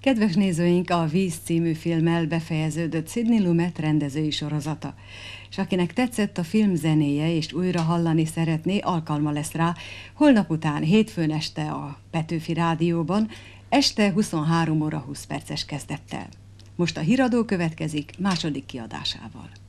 Kedves nézőink, a Víz című filmmel befejeződött Sidney Lumet rendezői sorozata. És akinek tetszett a film zenéje és újra hallani szeretné, alkalma lesz rá. Holnap után, hétfőn este a Petőfi Rádióban, este 23 óra 20 perces kezdettel. Most a híradó következik második kiadásával.